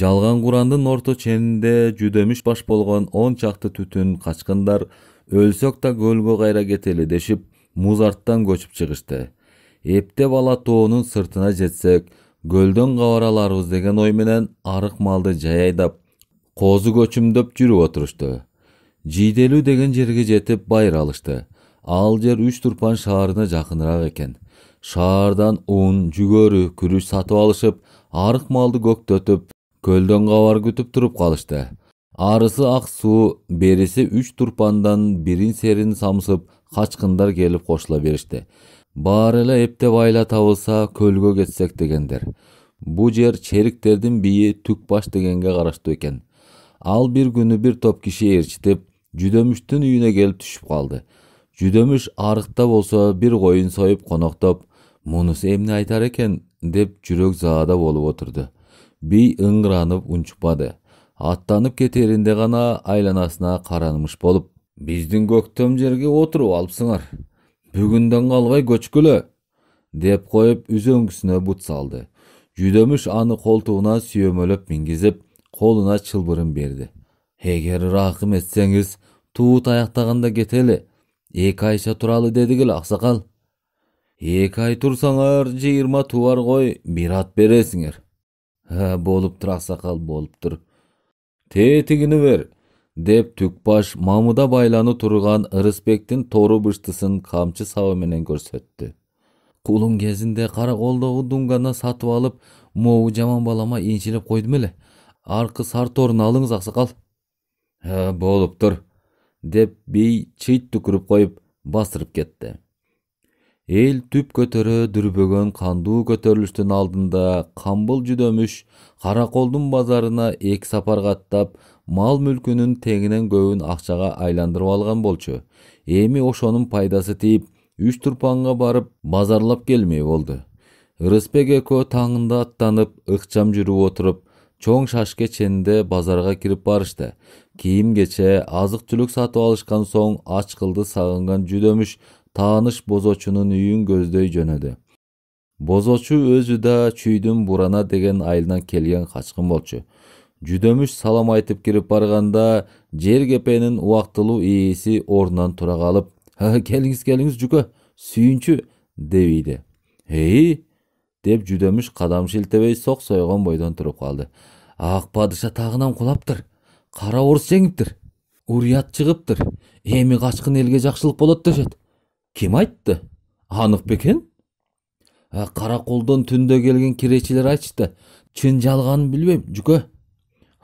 жалган курандын орто ченинде жүдөмүш баш болгон он чакты түтүн качкындар өлсөк да көлгө кайра кетели дешип муз арттан көчүп чыгышты эптеп ала тоонун сыртына жетсек көлдөн аларбыз деген ой менен арык малды жай айдап козу көчүмдөп жүрүп отурушту жийделүү деген жерге жетип байыр алышты ал жер үч турпан шаарына жакыныраак экен шаардан ун жүгөрү күрүч сатып алышып арык малды көктөтүп көлдөн кабар күтүп туруп калышты арысы ак суу бериси үч турпандан бирин серин самсып качкындар келип кошула беришти баары эле эптеп айла табылса көлгө кетсек дегендер бул жер чериктердин бийи түк баш дегенге караштуу экен ал бир күнү бир топ киши ээрчитип жүдөмүштүн үйүнө келип түшүп калды жүдөмүш арыкта болсо бир коюн союп коноктоп мунусу эмне айтар экен деп жүрөк заада болуп отурду Бей ыңыранып унчукпады аттанып кетеринде гана айланасына каранымыш болуп биздин көктөм жерге отуруп алыпсыңар бүгүндөн калбай көчкүлө деп коюп үзөңгүсүнө бут салды жүдөмүш аны колтугуна сүйөмөлөп мингизип колуна чылбырын берди эгер ыраакым этсеңиз туу таяктаганда кетели эки айча туралы дедигиле аксакал эки ай турсаңар жыйырма тубар кой ат бересиңер Ә, болып тұр ақсақал болып тұр тетігіні бер деп түкбаш мамыда байланы тұрған ырысбектің торы быштысын қамшы сабы менен көрсөттү кезінде қара қолдағы дунгана сатып алып моу жаман балама қойды койдум эле аркы сарторун алыңыз аксакал ә, тұр, деп бий чыйт түкүрүп қойып бастырып кетті эл түп көтөрө дүрбөгөн кандуу көтөрүлүштүн алдында камбыл жүдөмүш караколдун базарына эки сапарга аттап мал мүлкүнүн теңинен көбүн акчага айландырып алган болчу эми ошонун пайдасы тийип үч турпанга барып базарлап келмей болду ырысбек экөө таңында аттанып ыкчам жүрүп отуруп чоң шашке ченде базарга кирип барышты кийим кече азык түлүк сатып алышкан соң ач кылды сагынган жүдөмүш тааныш бозочунун үйүн көздөй жөнөдү бозочу өзү да чүйдүн бурана деген айылынан келген качкын болчу жүдөмүш салам айтып кирип барганда жер кепенин убактылуу ээси ордунан тура калып келиңиз келиңиз жүкө сүйүнчү дебийди эй деп жүдөмүш кадам шилтебей соксойгон бойдон туруп калды ак падыша тагынан кулаптыр кара орус жеңиптир урият чыгыптыр эми качкын элге жакшылык болот дешет кім айтты анық бекен ә, қарақолдан түнде келген керечилер айтышты чын жалғанын билбейм жүкө?»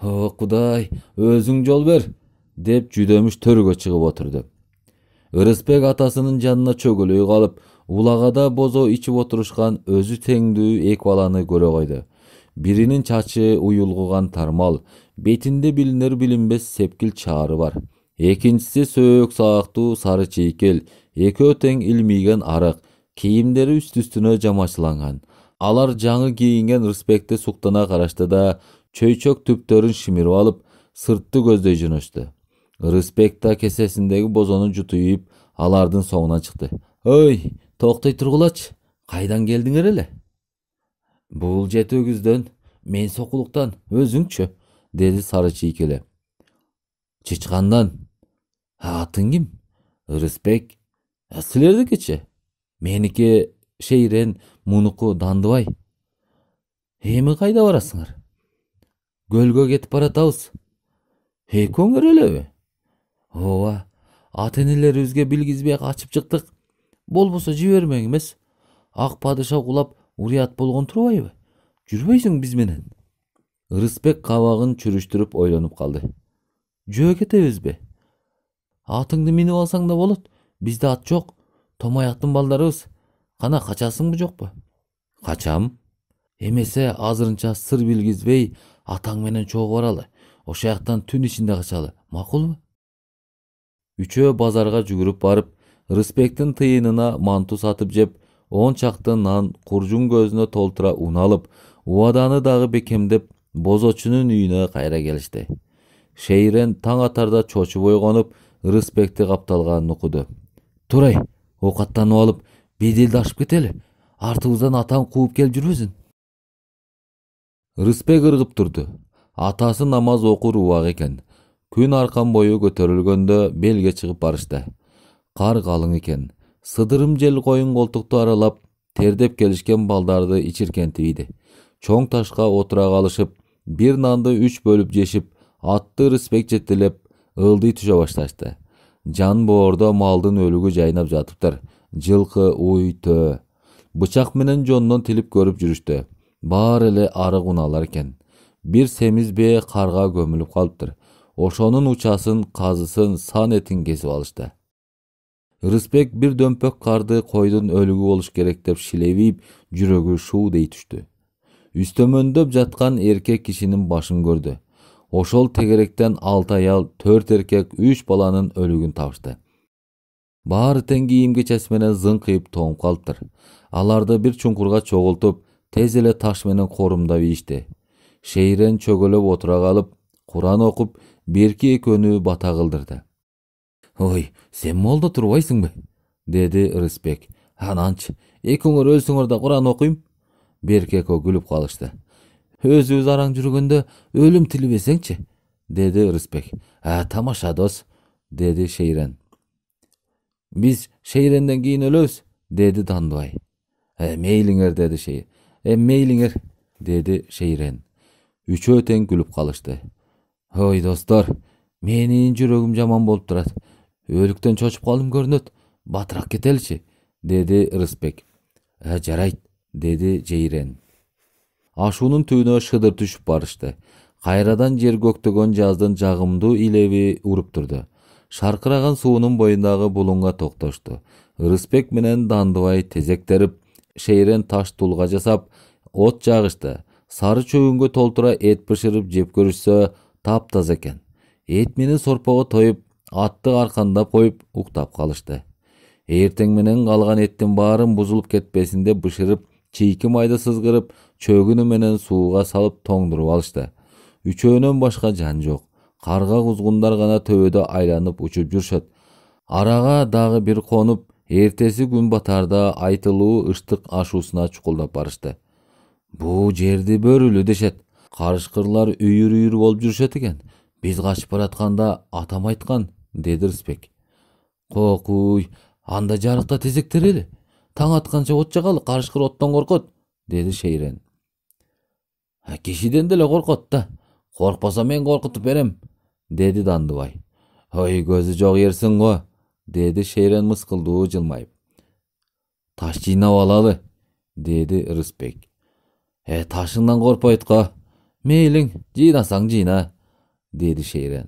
о құдай өзің жол бер деп жүдөмүш төргө шығып отырды. ырысбек атасынын жанына чөгүлөй калып улагада бозо ичип отурушкан өзү теңдүү эки баланы көрө койду биринин чачы уюлгуган тармал бетинде билинер билинбес сепкил чаары бар экинчиси сөөк саактуу сары чийкел экөө тең илмийген арык кийимдери үст үстүнө жамачыланган алар жаңы кийинген рысбекти суктана карашты да чөйчөк түптөрүн шимирип алып сыртты көздөй жөнөштү рысбек да кесесиндеги бозону жутуюп алардын соңунан чыкты ой токтой тургулачы кайдан келдиңер эле бул жети өгүздөн мен сокулуктан өзүңчү деди сары чийкеле чычкандан атың кім ырысбек сілердікі ше менікі шейрен мұныкі дандыбай эми кайда барасыңар көлгө кетип баратабыз экөөңөр элеби ооба ата энелерибизге билгизбей качып чыктык болбосо жибермек эмес ак падыша кулап урият болгон турбайбы жүрбөйсүң биз менен ырысбек кабагын чүрүштүрүп ойлонуп калды жөө кетебизби атыңды минип алсаң да болот бизде ат жок томаяктын балдарыбыз кана качасыңбы жокпу качам эмесе азырынча сыр билгизбей атаң менен чогуу баралы ошол жактан түн ичинде качалы макулбу үчөө базарга жүгүрүп барып рысбектин тыйынына манту сатып жеп он чакты нан куржун көзүнө толтура ун алып убаданы дагы бекемдеп бозочунун үйүнө кайра келишти шейрен таң атарда чочуп ойгонуп ырысбекти капталганын укуду Тұрай, оокаттанып алып беделди ашып кетели артыбыздан атаң кууп келип жүрбөсүн ырысбек ыргып турду атасы намаз окур убак экен күн аркан бою көтөрүлгөндө белге чыгып барышты кар калың экен сыдырым жел коюн колтукту аралап тердеп келишкен балдарды ийди чоң ташка отура калышып бир нанды үч бөлүп жешип атты ырысбек жетелеп ылдый түшө башташты жан боордо малдын өлүгү жайнап жатыптыр жылкы уй төө бычак менен жондон тилип көрүп жүрүштү баары эле арык унаалар экен бир семиз бээ карга көмүлүп калыптыр ошонун учасын казысын сан этин кесип алышты рысбек бир дөмпөк карды койдун өлүгү болуш керек деп шилебийип жүрөгү дей түштү үстөмөндөп жаткан эркек кишинин башын көрдү ошол тегеректен алты аял төрт эркек үч баланын өлүгүн табышты баары тең кийим кечеси менен зыңкыйып тоңуп калыптыр аларды бир чуңкурга чогултуп тез эле таш менен корумдап ийишти шейрен чөгөлөп отура калып куран окуп берки экөөнү бата кылдырды ой сен молдо турбайсыңбы деди ырысбек ананчы экөөңөр өлсөңөр да куран окуйм берки экөө күлүп калышты өз өз араң жүргөндө өлүм тилебесеңчи деди ырысбек а тамаша дос деди шейрен биз шейренден кийин өлөбүз деди дандыбай мейлиңер деди шейр э мейлиңер деди шейрен үчөө тең күлүп калышты ой достор менин жүрөгүм жаман болуп турат өлүктөн чочуп калдым көрүнөт батыраак кетеличи деди ырысбек жарайт деди жейрен ашуунун түбүнө шыдыр түшүп барышты кайрадан жер көктөгөн жаздын жагымдуу илеби уруп турду шаркыраган суунун боюндагы булуңга токтошту ырысбек менен дандыбай тезектерип шейрен таш тулга жасап от жагышты сары чөгүнгө толтура эт бышырып жеп көрүшсө таптаза экен эт менен сорпого тоюп атты аркандап коюп уктап калышты эртең менен калган эттин баарын бузулуп кетпесин деп бышырып чийки майды сызгырып чөгүнү менен сууга салып тоңдуруп алышты үчөөнөн башка жан жок карга кузгундар гана төбөдө айланып учуп жүрүшөт арага дагы бир конуп эртеси күн батарда айтылуу ыштык ашуусуна чукулдап барышты бул жерди бөрүлүү дешет карышкырлар үйүр үйүр болуп жүрүшөт экен биз качып баратканда атам айткан деди рысбек кокуй анда жарыкта тезектер эле таң атканча от жагалы карышкыр оттон коркот деди шейрен кишиден деле да коркпосо мен коркутуп берем деди дандыбай ой көзі жоқ ерсің го деди шейрен мыскылдуу жылмайып таш жыйнап алалы деди ырысбек э ташыңдан коркпойт го мейлиң жыйнасаң жыйна деди шейрен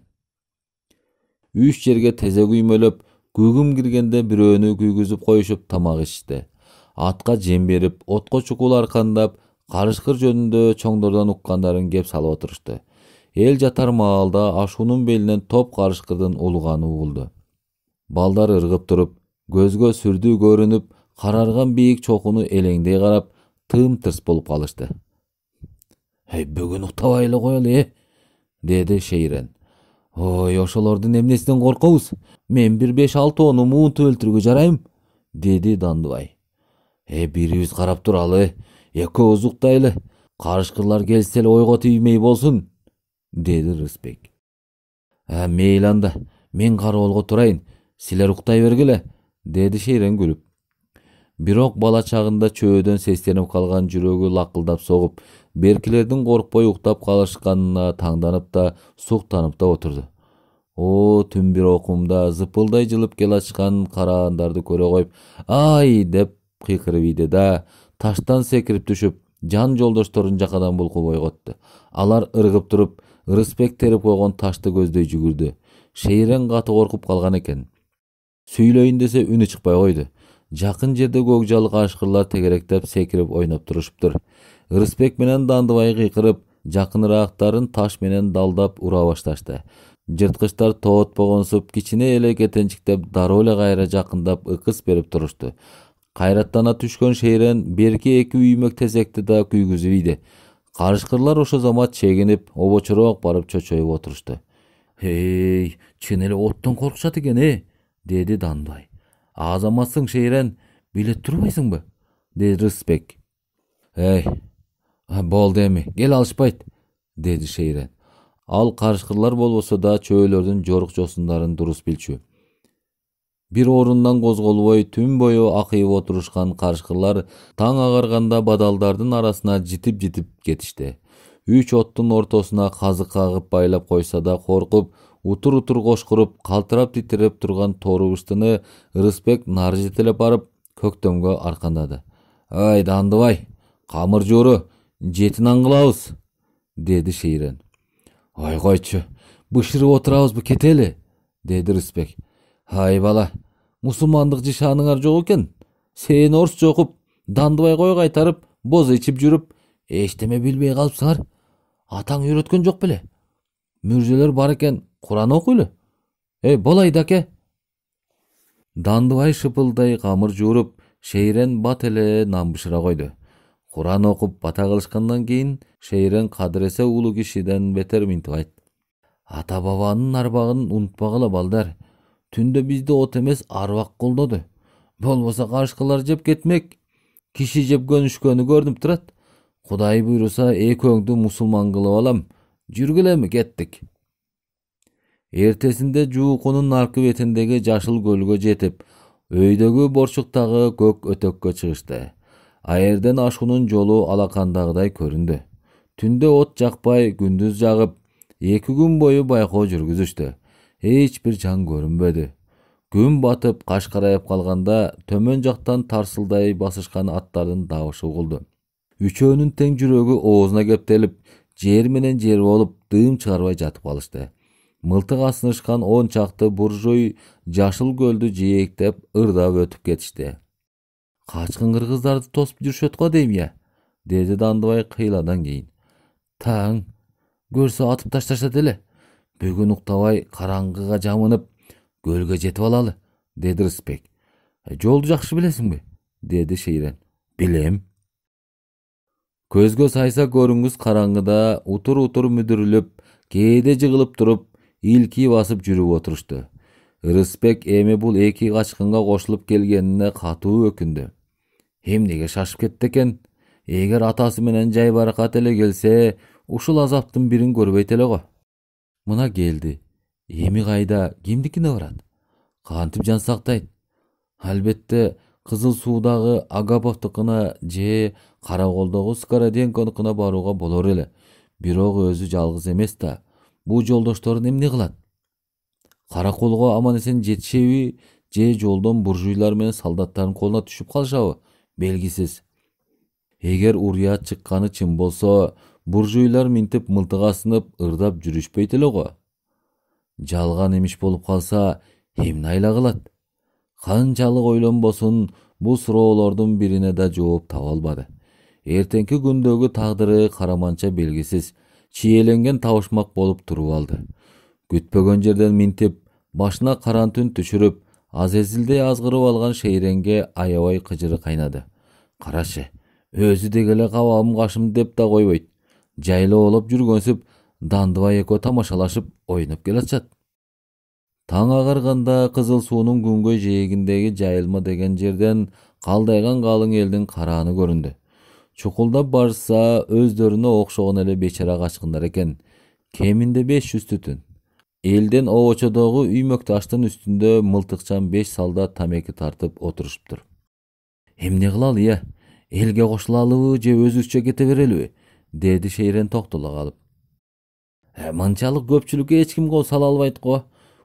Үш жерге тезе күймөлөп күгүм киргенде бирөөнү күйгүзүп коюшуп тамак ичти атка жем берип отко чукул аркандап карышкыр жөнүндө чоңдордон уккандарын кеп салып отурушту эл жатар маалда ашуунун белинен топ карышкырдын улуганы угулду балдар ыргып туруп көзгө сүрдүү көрүнүп карарган бийик чокуну элеңдей карап тым тырс болуп калышты эй бүгүн уктабай эле коелу э деди шейрен ой ошолордун эмнесинен коркобуз мен бир беш алтоону муунтуп өлтүрүүгө жарайм деди дандыбай э бирибиз карап туралы Екі ұзықтайлы, қарышқырлар карышкырлар келсе эле ойго тийбей болсун деди рысбек ә мейли анда мен кароолго турайын силер уктай бергиле деди шейрен күлүп бирок бала чагында чөөдөн сестенип калган жүрөгү лакылдап согуп беркилердин коркпой уктап калышканына таңданып да суктанып да отурду о түн бир окумда зыпылдай жылып келе карагандарды көрө коюп ай деп кыйкырып ийди да таштан секирип түшүп жан жолдошторун жакадан булкуп ойготту алар ыргып туруп ырысбек терип койгон ташты көздөй жүгүрдү шейрен каты коркуп калган экен сүйлөйүн десе үнү чыкпай койду жакын жерде көк жалык ашкырлар тегеректеп секирип ойноп турушуптур ырысбек менен дандыбай кыйкырып жакыныраактарын таш менен далдап ура башташты жырткычтар тоотпогонсуп кичине эле кетенчиктеп дароо эле кайра жакындап ыкыс берип турушту кайраттана түшкөн шейрен берки эки үймөк тезекти да күйгүзүп ийди карышкырлар ошо замат чегинип обочуроок барып чочоюп отурушту эй чын эле оттон коркушат экен э деди данбай азаматсың шейрен билет турбайсыңбы деди рысбек эй болду эми кел алышпайт деди шейрен ал карышкырлар болбосо да чөөлөрдүн жорук жосундарын дурус билчү бир орундан козголбой түн бою акыйып отурушкан карышкырлар таң агарганда бадалдардын арасына житип житип кетишти үч оттун ортосуна казык кагып байлап койсо да коркуп утур утур кошкуруп калтырап титиреп турган торубуштыны ырысбек нары жетелеп барып көктөмгө аркандады ай дандыбай камыр жууру жети нан кылабыз деди шейрен ой койчу бышырып отурабызбы кетели деди ырысбек ай бала мусулмандык жышаныңар жок экен сен орусча окуп дандыбай кой кайтарып боз ичип жүрүп эчтеме билбей калыпсыңар атаң үйрөткөн жок беле мүрзөлөр бар экен куран окуйлу эй да ке? дандыбай шыпылдай қамыр жууруп шейрен бат эле намбышыра қойды. Құран оқып бата кылышкандан кийин шейрен кадыресе улуу кишиден бетер минтип айт ата бабанын арбагын унутпагыла балдар түндө бизди от эмес арбак колдоду болбосо карышкалар жеп кетмек киши жеп көнүшкөнү көрүнүп турат кудай буйруса экөөңдү мусулман кылып алам жүргүлөмү кеттик эртесинде жуукунун наркы бетиндеги жашыл көлгө жетип өйдөгү борчуктагы көк өтөккө чыгышты Аерден ашуунун жолу алакандагыдай көрүндү түндө от жакпай күндүз жагып эки күн бою байкоо жүргүзүштү эч бир жан көрүнбөдү күн батып кашкарайып калганда төмөн жактан тарсылдай басышкан аттардын дабышы угулду үчөөнүн тең жүрөгү оозуна кептелип жер менен жер болуп дым чыгарбай жатып калышты мылтык асынышкан он чакты буржуй жашыл көлдү жээктеп ырдап өтүп кетишти качкын кыргыздарды тосуп жүрүшөт го дейм я деди дандыбай кыйладан кийин таң көрсө атып ташташат эле бүгін уктабай караңгыга жамынып көлгө жетип алалы деди рысбек «Ә, жолду жакшы билесиңби деди шейрен билем көзгө сайса көрүнгүс караңгыда утур утур мүдүрүлүп кээде жыгылып туруп илки басып жүрүп отурушту рысбек эми бул эки качкынга кошулуп келгенине катуу өкүндү эмнеге шашып кетти экен эгер атасы менен жайбаракат эле келсе ушул азаптын бирин көрбөйт эле го мына келді эми кайда кимдикине барат кантип жан сактайт албетте кызыл суудагы агаповдукуна же караколдогу скороденконукуна барууга болор эле бирок өзү жалгыз эмес да бул жолдошторун эмне кылат караколго аман эсен жетишеби же жолдон буржуйлар менен солдаттардын колуна түшүп калышабы белгисиз эгер уруя чыкканы чын болсо буржуйлар минтип мылтык асынып ырдап жүрүшпөйт эле го жалган имиш болуп калса эмне айла кылат канчалык ойлонбосун бул суроолордун бирине да жооп таба албады эртеңки күндөгү тагдыры караманча белгисиз чиеленген табышмак болуп туруп алды күтпөгөн жерден минтип башына түн түшүрүп азезилдей азгырып алган шейренге аябай кыжыры кайнады карачы өзү деги эле кабабым кашым деп да койбойт жайлоолоп жүргөнсүп дандыбай экөө тамашалашып ойноп келатышат таң агарганда кызыл суунун күнгөй жээгиндеги жайылма деген жерден калдайган калың элдин карааны көрүндү чукулдап барышса өздөрүнө окшогон эле бечара качкындар экен кеминде беш жүз түтүн элден обочодогу үймөк таштын үстүндө мылтыкчан беш солдат тамеки тартып отурушуптур эмне кылалы ыя э? элге кошулалыбы же өзүбүзчө кете берелиби деди шейрен токтоло калып «Э, мынчалык көпчүлүккө эч ким кол сала албайт го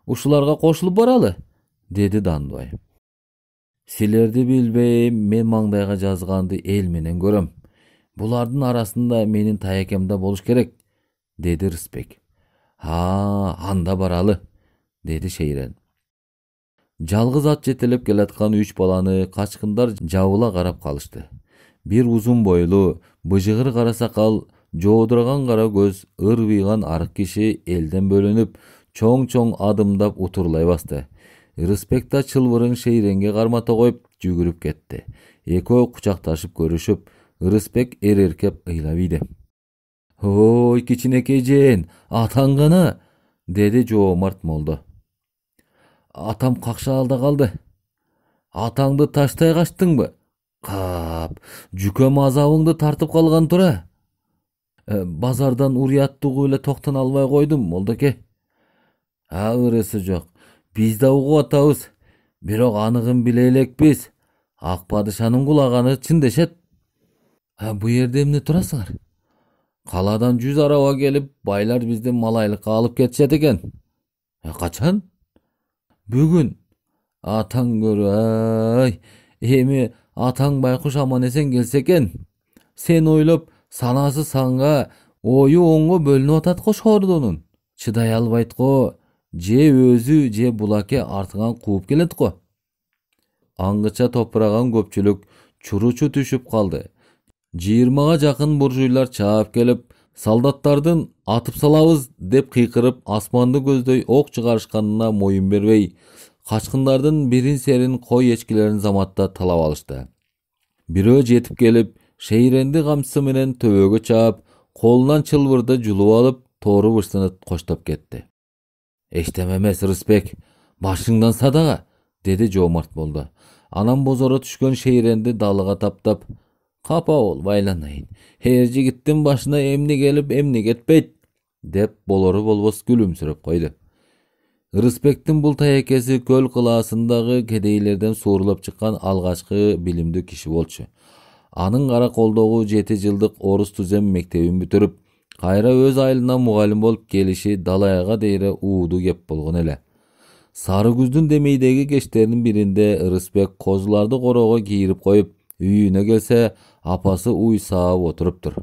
ушуларга кошулуп баралы деди дандбай силерди билбейм мен маңдайга жазганды эл менен көрөм булардын арасында менин таякем да болуш керек деди рысбек а анда баралы деди шейрен жалгыз ат жетелеп келаткан үч баланы качкындар жабыла карап калышты бир узун бойлуу быжыгыр кара сакал жоодураган кара көз ырбыйган арык киши элден бөлүнүп чоң чоң адымдап утурлай басты рыспекта чылбырын шейренге кармата коюп жүгүрүп кетти экөө кучакташып көрүшүп ырысбек эреркеп ыйлап ийди ой кичинекей жээн атаң гана деди жоомарт молдо атам какшаалда калды атаңды таштай качтыңбы қап жүкөм мазауыңды тартып қалған тұра ә, базардан уряттық өлі тоқтан албай қойдым молдоке агырысы ә, жоқ да угуп атабыз бирок анығын биле элекпиз ак падышанын кулаганы чын дешет ә, бу жерде эмне турасыңар калаадан жүз араба келіп, байлар бизди малайлыкка алып кетишет экен ә, качан бүгүн атаң көрү ай атаң байкуш аман эсен келсе экен сен ойлоп санасы санга ою оңго бөлүнүп атат го шордонун чыдай албайт го же өзү же бул аке артыңан кууп келет го аңгыча топураган көпчүлүк чуручу түшүп калды жыйырмага жакын буржуйлар чаап келип солдаттардын атып салабыз деп кыйкырып асманды көздөй ок чыгарышканына моюн бербей качкындардын бирин серин кой эчкилерин заматта талап алышты бирөө жетип келіп, шейренди камчысы менен төбөгө чаап колунан чылбырды жулуп алып тоору бырсыны коштоп кетти эчтеме эмес рысбек башыңдан садага деди жомарт болды. анан бозоро түшкөн шейренди далыға таптап капа бол байланайын эр жигиттин башына эмне келип эмне кетпейт деп болору болбос күлүмсүрөп койду рысбектің бұл таякесі көл қыласындағы кедейлерден суырылып шыққан алғашқы білімді кіші болчу анын кара колдогу жети жылдык орус түзем мектебин бүтүрүп кайра өз айылына мугалим болуп келиши далаяга дейре уудуу кеп болгон эле сары күздүн демейдеги кечтеринин биринде рысбек козуларды короого кийирип коюп үйүнө келсе апасы уй саап отуруптур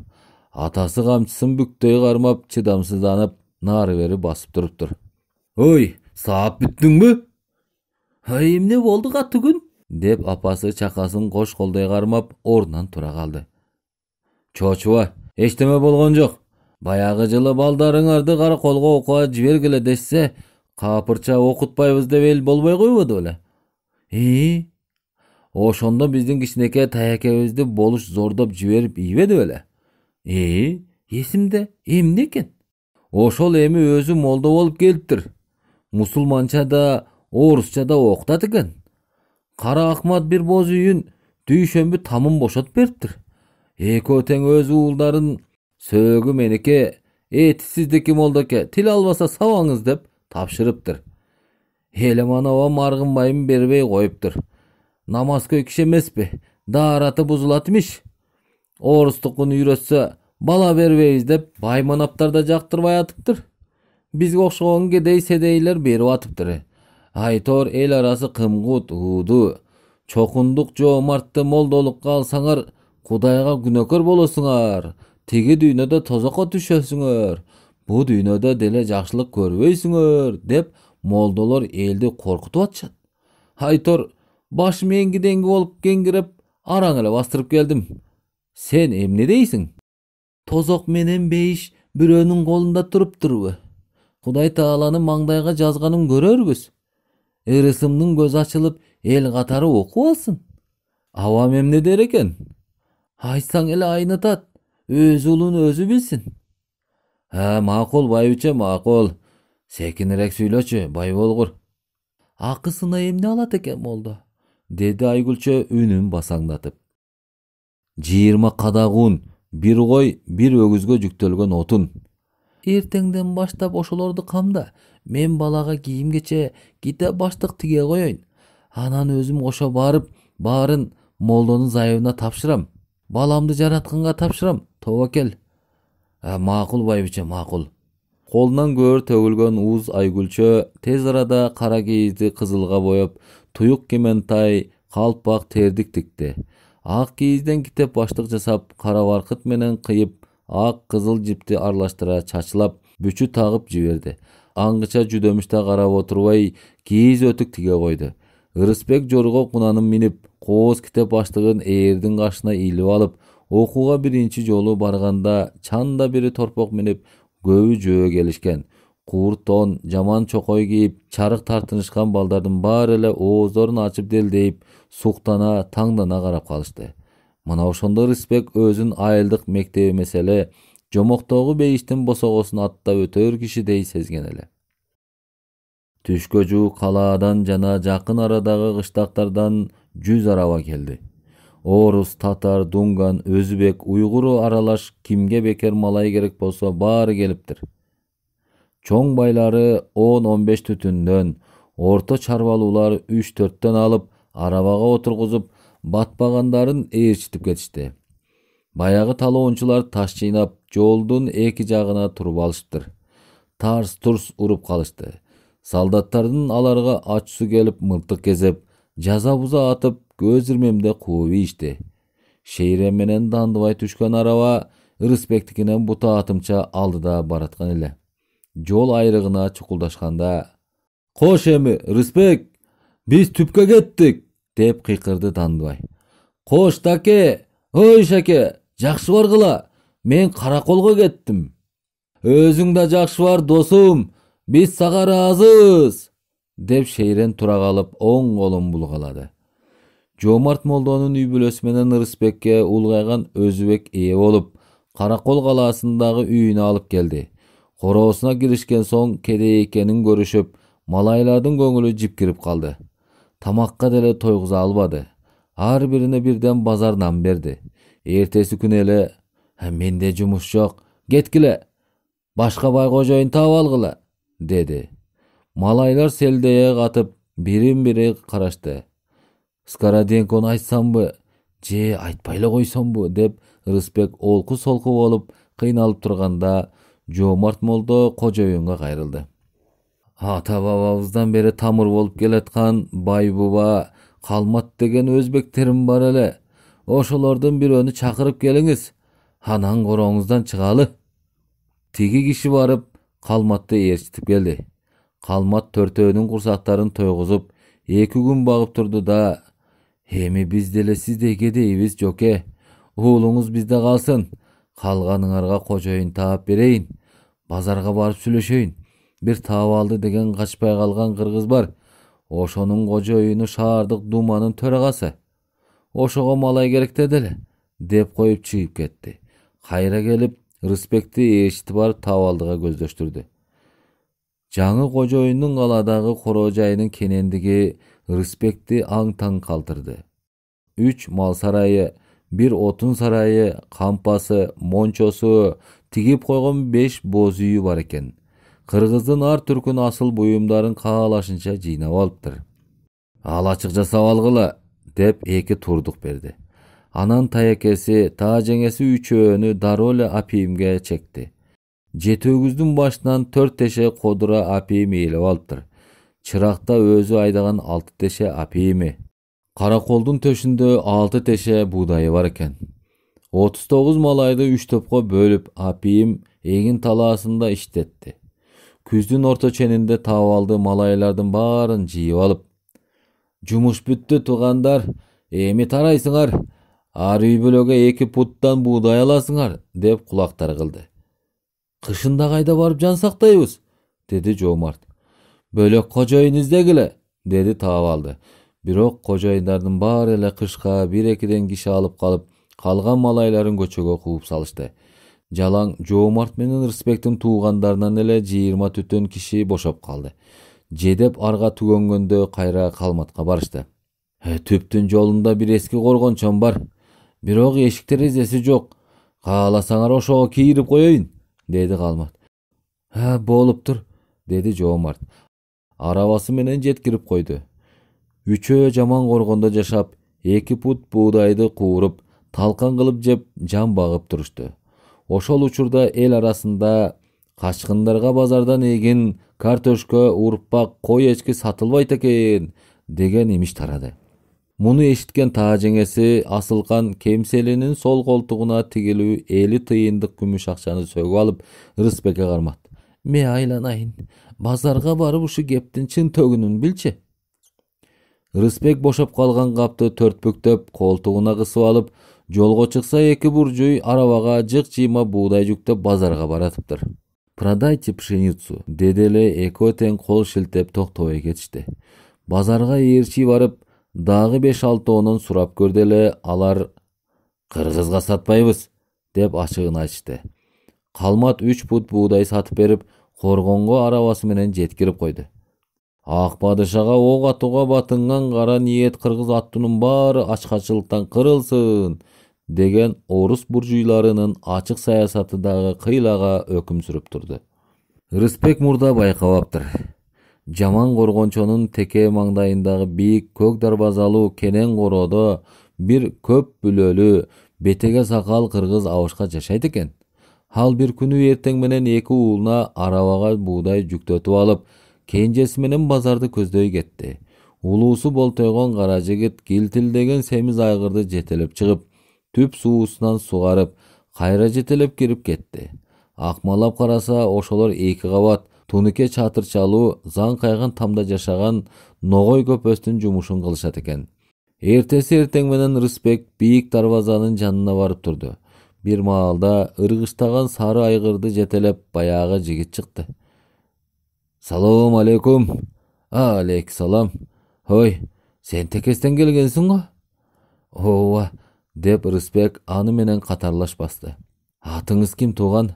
атасы камчысын бүктөй кармап чыдамсызданып нары бери басып туруптур ой саап бүттүңбү ай эмне болду катыгүн деп апасы чакасын кош колдой кармап ордунан тура калды чочуба эчтеме болгон жок баягы жылы балдарыңарды кара колго окууга жибергиле дешсе капырча окутпайбыз деп эл болбой койбоду беле ии ошондо биздин кичинекей таякебизди болуш зордоп жиберип ийбеди беле ии эсимде эмне экен ошол эми өзү молдо болуп келиптир да, орусча да окутат экен кара акмат бир боз үйүн дүйшөмбү тамын бошотуп бериптир экөө тең өз уулдарын сөөгү меники эти сиздики молдоке тил албаса сабаңыз деп тапшырыптыр элеман ооба аргынбайын бербей коюптур намазкөй киши эмеспи даараты бузулат имиш орустукун үйрөтсө бала бербейбиз деп байманаптар да жактырбай атыптыр бизге окшогон кедей седейлер берип атыптыр айтор эл арасы кымгут ууду чокундук жоомартты молдолукка алсаңар кудайга күнөкөр болосуңар тиги дүйнөдө тозокко түшөсүңөр бул дүйнөдө деле жакшылык көрбөйсүңөр деп молдолор элди коркутуп атышат айтор башым эңгидеңги болуп кеңгиреп араң эле бастырып келдим сен эмне дейсиң тозок менен бейиш бирөөнүн колунда туруптурбу кудай тааланы маңдайға жазганын көрөрбүз ырысымдын көзү ачылып эл қатары окуп алсын абам эмне дер экен айтсаң эле айнытат өз улун өзү билсин ә макул байуче макул секинирээк сүйлөчү бай болгур акысына эмне алат экен молдо деди айгүлчө үнүн басаңдатып жыйырма кадагун бир кой бир өгүзгө жүктөлгөн отун ертеңден баштап ошолорду камда мен балага кийим кече китеп баштык тиге коеюн анан өзүм ошо барып баарын молдонун зайыбына тапшырам баламды жаратканга тапшырам тобокел макул байбиче макул колунан көөр төгүлгөн ууз айгүлчө тез арада кара кийизди кызылга боеп туюк кементай калпак тердик тикти ак кийизден китеп баштык жасап кара баркыт менен кыйып ак кызыл жипти аралаштыра чачылап бүчү тагып жиберди аңгыча жүдөмүштө карап отурбай кийиз өтүк тиге койду ырысбек жорго кунанын минип кооз китеп баштыгын ээрдин кашына илип алып окууга биринчи жолу барганда чанда бири торпок минип көбү жөө келишкен куур тон жаман чокой кийип чарык тартынышкан балдардын баары эле ооздорун ачып делдейип суктана таңдана карап калышты мына ошондо рысбек өзүн айылдык мектеп эмес эле жомоктогу бейиштин босогосун аттап өтөр кишидей сезген эле түшкө жуук калаадан жана жакын арадагы кыштактардан жүз араба келди орус татар дунган өзбек уйгур аралаш кимге бекер малай керек болсо баары келиптир чоң байлары он он беш түтүндөн орто чарбалуулар үч төрттөн алып арабага отургузуп батпагандарын ээрчитип кетишти баягы талоончулар таш жыйнап жолдун эки жагына туруп алышыптыр тарс турс уруп калышты солдаттардын аларга ачуусу келип мылтык кезип жаза буза атып көз ирмемде кууп ийишти шейре менен дандыбай түшкөн араба ырысбектикинен бута атымча алдыда бараткан эле жол айрыгына чукулдашканда кош эми ырысбек биз түпкө кеттик деп қиқырды тандыбай қош таке ой шәке жақсы барғыла мен қарақолға кеттім өзің да жақсы бар досым біз саға ыраазыбыз деп шейрен тұра қалып оң қолын бұлғалады жомарт молдонун үй бүлөсү менен ырысбекке улгайган өзүбек ээ болуп каракол калаасындагы үйүнө алып келді короосуна киришкен соң кедей экенин көрүшүп малайлардын көңүлү кирип калды тамаққа деле тойгуза албады ар бирине бирден базар нан берди эртеси күнү эле «Ә, менде жумуш жок кеткиле башка бай кожоюн таап алгыла деди малайлар селдее катып бирин бири карашты скороденкону айтсамбы же айтпай эле койсомбу деп ырысбек олку солку болуп кыйналып турганда жомарт молдо кожоюнга кайрылды ата бабабыздан бері тамыр болып келаткан байбуба қалмат деген өзбектерім бар эле ошолордун бирөөнү чакырып келиңиз анан короңуздан чыгалы тиги киши барып калматты ээрчитип келди калмат төртөөнүн курсактарын тойгузуп эки күн багып турду да эми биз деле сиздей кедейбиз жоке уулуңуз бизде калсын калганыңарга кожоюн таап берейин базарга барып сүйлөшөйүн бир алды деген качпай калган кыргыз бар ошонун кожоюну шаардык думанын төрагасы ошого малай керек деди эле деп коюп чыгып кетти кайра келип рысбекти ээрчитип барып табалдыга көздөштүрдү жаңы кожоюндун калаадагы жайынын кенендиги рысбекти аң таң калтырды үч мал сарайы бир отун сарайы кампасы мончосу тигип койгон беш боз үйү бар экен кыргыздын ар түркүн асыл буюмдарын каалашынча жыйнап алыптыр ал ачык жасап алгыла деп эки турдук берди анан таа таажеңеси үчөөнү дароо эле апийимге чекти жети өгүздүн башынан төрт теше кодура апийим ээлеп алыптыр чыракта өзү айдаган алты теше апийими караколдун төшүндө алты теше буудайы бар экен отуз тогуз малайды үч топко бөлүп апийим эгин талаасында иштетти күздүн орто ченинде табалды малайлардын баарын жыйып алып жумуш бүттү туугандар эми тарайсыңар ар үй бүлөгө эки путтан буудай аласыңар деп кулактар кылды кышында кайда барып жан сактайбыз деди жомарт бөлөк кожоюн издегиле деди алды. бирок кожоюндардын баары эле кышка бир экиден киши алып калып калган малайларын көчөгө кууп салышты жалаң жоомарт менен рысбектин туугандарынан эле жыйырма төтөн киши бошоп калды жедеп арга түгөнгөндө кайра калматка барышты э, түптүн жолунда бир эски коргончом бар бирок эшик терезеси жок кааласаңар ошого кийирип коеюн деди калмат э, болуптур деди жоомарт арабасы менен жеткирип койду үчөө жаман коргондо жашап эки пут буудайды кууруп талкан кылып жеп жан багып турушту ошол учурда эл арасында качкындарга базардан эгин картөшкө урпак кой эчки сатылбайт экен деген имиш тарады муну эшиткен таа жеңеси асылкан кемселинин сол колтугуна тигилүү эли тыйындык күмүш акчаны сөгүп алып рысбекке кармады ме айланайын базарга барып ушу кептин чын төгүнүн билчи рысбек бошоп калган капты бүктөп колтугуна кысып алып жолго чыкса эки буржуй арабага жык жыйма буудай жүктөп базарга баратыптыр продайте пшеницу деди эле экөө тең кол шилтеп токтобой кетишти базарга ээрчий барып дагы беш алтоонун сурап көрдү эле алар кыргызга сатпайбыз деп ачыгын айтышты калмат үч бут буудай сатып берип коргонго арабасы менен жеткирип койду ак падышага ок атууга батынган кара ниет кыргыз аттуунун баары ачкачылыктан кырылсын деген орыс буржуйларынын ачык дагы кыйлага өкүм сүрүп турду рысбек мурда байкабаптыр жаман коргончонун теке маңдайындагы бийик көк дарбазалуу кенен короодо бир көп бүлөлүү бетеге сакал кыргыз абышка жашайт экен ал бир күнү эртең менен эки уулуна арабага буудай жүктөтүп алып кенжеси менен базарды көздөй кетти улуусу болтойгон кара жигит килтилдеген семиз айгырды жетелеп чыгып түп суусунан сугарып кайра жетелеп кирип кетти акмалап караса ошолор эки кабат тунике чатырчалуу заңкайган тамда жашаган ногой көпөстүн жумушун кылышат экен эртеси эртең менен рысбек бийик дарбазанын жанына барып турду бир маалда ыргыштаган сары айгырды жетелеп баягы жигит чыкты салому алейкум аалейкисалам ой сен текестен келгенсиң го ооба деп ырысбек аны менен катарлаш басты атыңыз ким тууган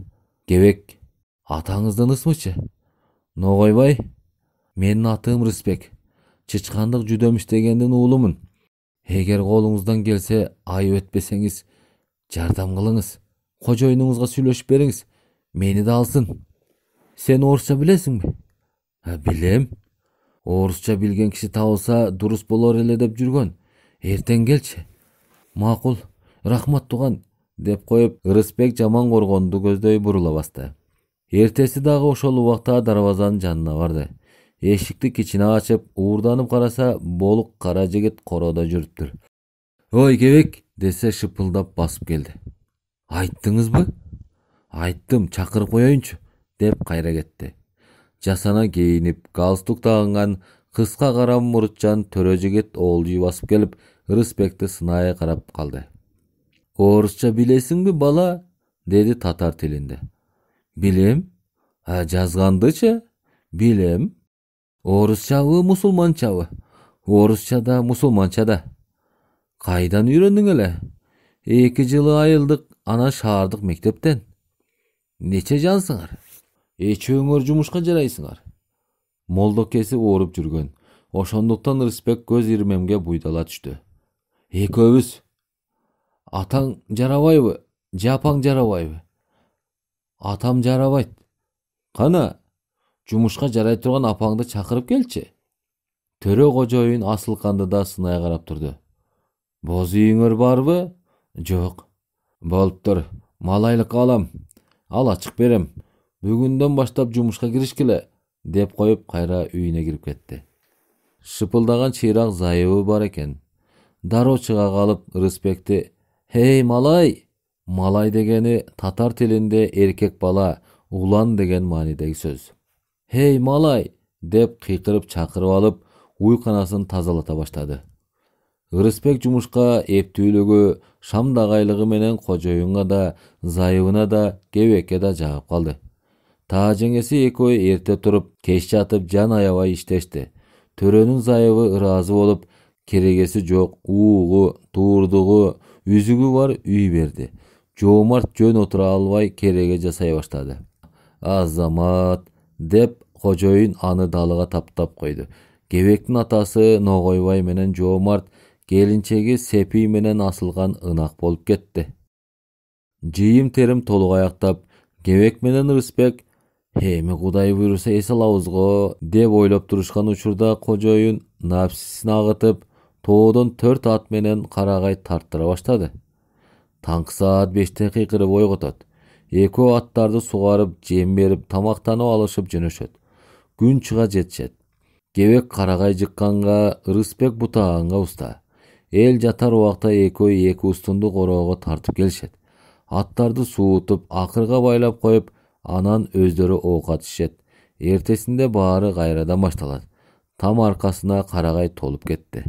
кебек атаңыздын ысмычы ногойбай менин атым ырысбек чычкандык жүдөм иштегендин уулумун эгер колуңуздан келсе айып этпесеңиз жардам кылыңыз кожоюнуңузга сүйлөшүп бериңиз мени да алсын сен орусча билесиңби «Ә, билем орусча билген киши табылса дурус болор эле деп жүргөн эртең келчи макул рахмат туган деп коюп ырысбек жаман коргонду көздөй бурула басты эртеси дагы ошол убакта дарбазанын жанына барды эшикти кичине ачып уурданып караса болук кара жигит короодо жүрүптүр ой кебек десе шыпылдап басып келди айттыңызбы айттым чакырып коеюнчу деп кайра кетти жасана кийинип галстук тагынган кыска кара мурутчан төрө жигит оолжуй басып келип рысбекті сынайы қарап қалды орысша білесің бала деді татар тілінде билем а жазғанды ше билем орысшабы мұсылманшабы орысша да мұсылманша да қайдан үйрендің әлі екі жылы айылдық ана шаардық мектептен нече жансыңар эчөөңөр жумушка жарайсыңар молдокеси ооруп жүргөн ошондуктан рысбек көз ирмемге буйдала түштү экөөбүз атаң жарабайбы Жапаң апаң жарабайбы атам жарабайт қана жұмышқа жарай тұрған апаңды чакырып келчи төрө кожоюн асылқанды да сынай қарап тұрды боз үйүңөр барбы жоқ болуптур тұр малайлық алам ал ачык берем бүгүндөн баштап жумушка киришкиле деп коюп кайра үйүнө кирип кетти шыпылдаган чыйрак зайыбы бар экен дароо чыга калып рысбекти эй малай малай дегени татар тилинде эркек бала улан деген маанидеги сөз эй малай деп кыйкырып чакырып алып уйканасын тазалата баштады ырысбек жумушка эптүүлүгү шамдагайлыгы менен кожоюнга да зайыбына да кебекке да жагып калды жеңеси экөө эрте туруп кеч жатып жан аябай иштешти төрөнүн зайыбы ыраазы болуп керегесі жоқ уугу туурдугу үзүгү бар үй берди жоомарт жөн отура албай кереге жасай баштады азамат деп кожоюн аны далыга таптап койду кебектин атасы ногойбай менен жоомарт келинчеги сепий менен асылган ынак болуп кетти жыйым терим толук аяктап кебек менен рысбек эми кудай буйруса эс алабыз го деп ойлоп турушкан учурда кожоюн напсисин агытып тоодон төрт ат менен карагай тарттыра баштады таңкы саат беште кыйкырып ойготот экөө аттарды сугарып жем берип тамактанып алышып жөнөшөт күн чыга жетишет кебек карагай жыкканга ырысбек бутаганга уста эл жатар убакта экөө эки устунду короого тартып келишет аттарды суутуп акырга байлап коюп анан өздөрү оокат ичишет эртесинде баары кайрадан башталат там аркасына карагай толуп кетти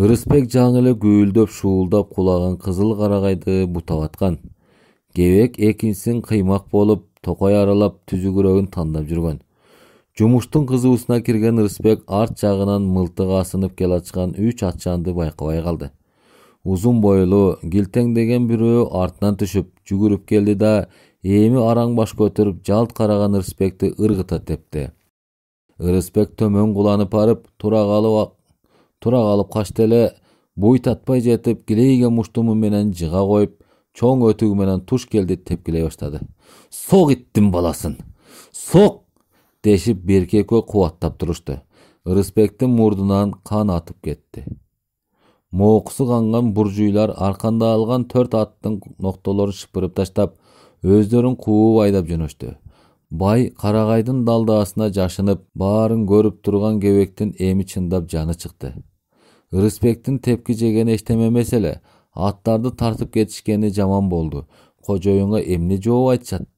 ырысбек жаңы эле күүлдөп шуулдап кулаган кызыл карагайды бута аткан кебек экинчисин кыймак болуп токой аралап түзүгүрөгүн тандап жүргөн жумуштун кызуусуна кирген ырысбек арт жагынан мылтыгы асынып келаткан үч атчанды байкабай калды узун бойлуу килтеңдеген бирөө артынан түшүп жүгүрүп келди да эми араң баш көтөрүп жалт караган ырысбекти ыргыта тепти ырысбек төмөн куланып барып тура калып тура калып качты эле буй татпай жетип килейге муштуму менен жыга коюп чоң өтүгү менен туш келди тепкилей баштады сок иттин баласын сок дешип берки экөө кубаттап турушту ырысбектин мурдунан кан атып кетти моокусу канган буржуйлар аркандаалган төрт аттын ноктолорун шыпырып таштап өздөрүн кууп айдап жөнөштү бай карагайдын далдаасына жашынып баарын көрүп турган кебектин эми чындап жаны чыкты рысбектің тепкі жегені ештеме эмес аттарды тартып кетишкени жаман болды. кожоюнга эмне жооп айтышат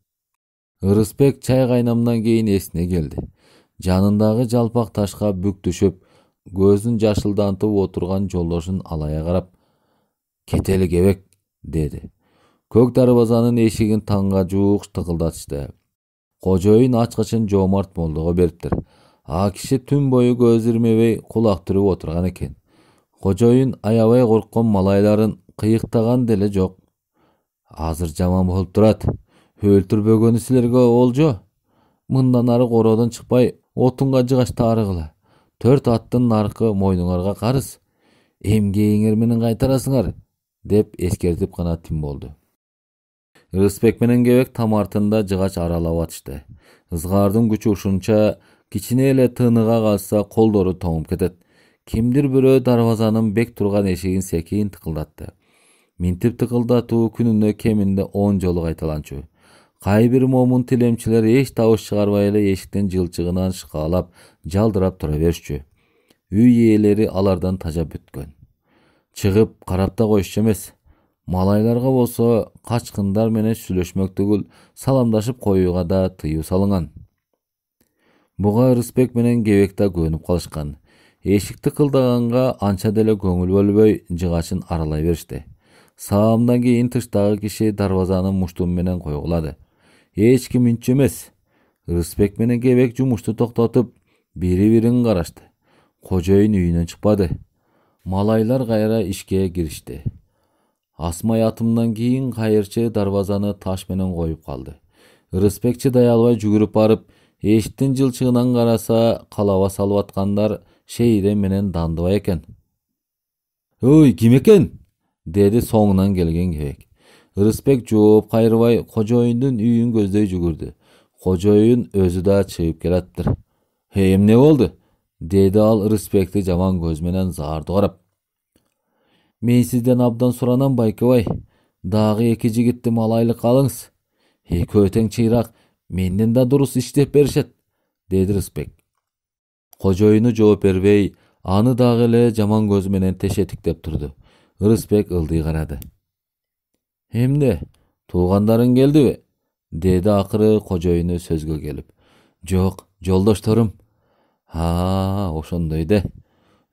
ырысбек чай кайнамдан кейін эсине келді. Жанындағы жалпақ ташка бүк түшүп көзүн жашылдантып отурган жолдошун алая карап кетели кебек деди көк дарбазанын эшигин таңға жуук тыкылдатышты кожоюн ачкычын жомарт молдого бериптир а киши түн бою көз ирмебей кулак түрүп отурган экен кожоюн аябай корккон малайларын кыйыктаган деле жок азыр жаман болуп турат өлтүрбөгөнү силерге олжо мындан ары короодон чыкпай отунга тарығыла, төрт аттын наркы мойнуңарга карыз эмгегиңер менен кайтарасыңар деп эскертип гана тим болду ырысбек менен кебек там артында жыгач аралап атышты ызгаардын күчү ушунча кичине эле тыныга калса колдору тоңуп кетет кимдир бирөө дарбазанын бек тұрған эшигин секин тықылдатты минтип тыкылдатуу күнүнө кеминде он жолу кайталанчу кай бир момун тилемчилер эч табыш чыгарбай эле эшиктин жылчыгынан шыкаалап жалдырап тура беришчү үй ээлери алардан тажап бүткөн чыгып карап да коюшчу эмес малайларга болсо качкындар менен сүйлөшмөк түгүл саламдашып коюуга да тыюу салынган буга ырысбек менен кебек да көнүп калышкан эшикти кылдаганга анча деле көңүл бөлбөй жыгачын аралай беришти саамдан кийин тыштагы киши дарбазаны муштум менен койгулады эч ким үнчү эмес рысбек менен кебек жумушту токтотуп бири бирин карашты кожоюн үйүнөн чыкпады малайлар кайра ишке киришти асмай атымдан кийин кайырчы дарбазаны таш менен коюп калды рысбек чыдай албай жүгүрүп барып эшиктин жылчыгынан караса калаба салып аткандар шейрен менен дандыбай экен өй ким экен деди соңунан келген кебек ырысбек жооп кайрыбай кожоюндун үйүн көздөй жүгүрдү кожоюн өзү да чыгып келатыптыр эмне болду деди ал ырысбекти жаман көз менен заарды карап мен сизден абдан суранам байкебай дагы эки жигитти малайлык алыңыз экөө тең чыйрак менден да дурус иштеп беришет деди ырысбек кожоюну жооп бербей аны дагы эле жаман көз менен деп турду ырысбек ылдый карады эмне туугандарың келдиби деди акыры кожоюну сөзгө келип жок жолдошторум а ошондой де